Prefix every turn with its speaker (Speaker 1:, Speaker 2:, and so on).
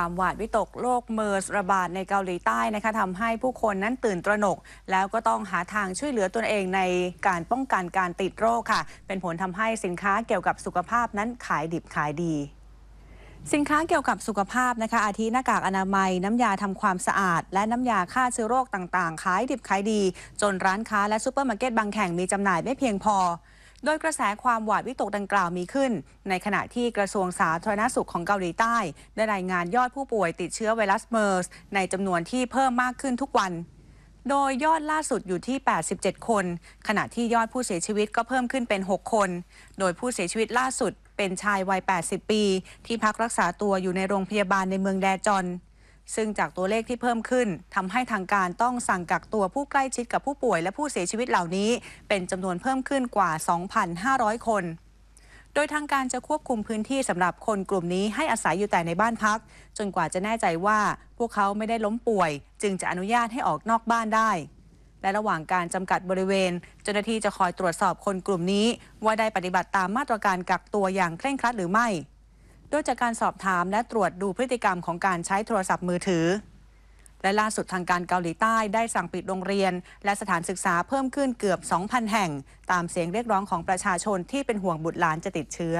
Speaker 1: ความหวาดวิตกโรคเมอร์สระบาดในเกาหลีใต้นะคะทำให้ผู้คนนั้นตื่นตระหนก แล้วก็ต้องหาทางช่วยเหลือตนเองในการป้องกันการติดโรคค่ะ เป็นผลทำให้สินค้าเกี่ยวกับสุขภาพนั้นขายดิบขายดี สินค้าเกี่ยวกับสุขภาพนะคะอาทิหน้ากากอนามัยน้ำยาทำความสะอาด และน้ำยาฆ่าเชื้อโรคต่างๆ ขายดิบขายดี จนร้านค้า และซูเปอร์มาร์เก็ตบางแห่งมีจำหน่ายไม่เพียงพอโดยกระแสความหวาดวิตกดังกล่าวมีขึ้น ในขณะที่กระทรวงสาธารณสุขของเกาหลีใต้ ได้รายงานยอดผู้ป่วยติดเชื้อไวรัสเมอร์สในจำนวนที่เพิ่มมากขึ้นทุกวัน โดยยอดล่าสุดอยู่ที่ 87 คน ขณะที่ยอดผู้เสียชีวิตก็เพิ่มขึ้นเป็น 6 คน โดยผู้เสียชีวิตล่าสุดเป็นชายวัย 80 ปี ที่พักรักษาตัวอยู่ในโรงพยาบาลในเมืองแดจอนซึ่งจากตัวเลขที่เพิ่มขึ้น ทำให้ทางการต้องสั่งกักตัวผู้ใกล้ชิดกับผู้ป่วยและผู้เสียชีวิตเหล่านี้ เป็นจำนวนเพิ่มขึ้นกว่า 2,500 คน โดยทางการจะควบคุมพื้นที่สำหรับคนกลุ่มนี้ให้อาศัยอยู่แต่ในบ้านพัก จนกว่าจะแน่ใจว่าพวกเขาไม่ได้ล้มป่วย จึงจะอนุญาตให้ออกนอกบ้านได้ และระหว่างการจำกัดบริเวณเจ้าหน้าที่จะคอยตรวจสอบคนกลุ่มนี้ว่าได้ปฏิบัติตามมาตรการกักตัวอย่างเคร่งครัดหรือไม่้ดยจากการสอบถามและตรวจดูพฤติกรรมของการใช้โทรศัพท์มือถือ และล่าสุดทางการเกาหลีใต้ได้สั่งปิดโรงเรียนและสถานศึกษาเพิ่มขึ้นเกือบ 2,000 แห่ง ตามเสียงเรียกร้องของประชาชนที่เป็นห่วงบุตรหลานจะติดเชื้อ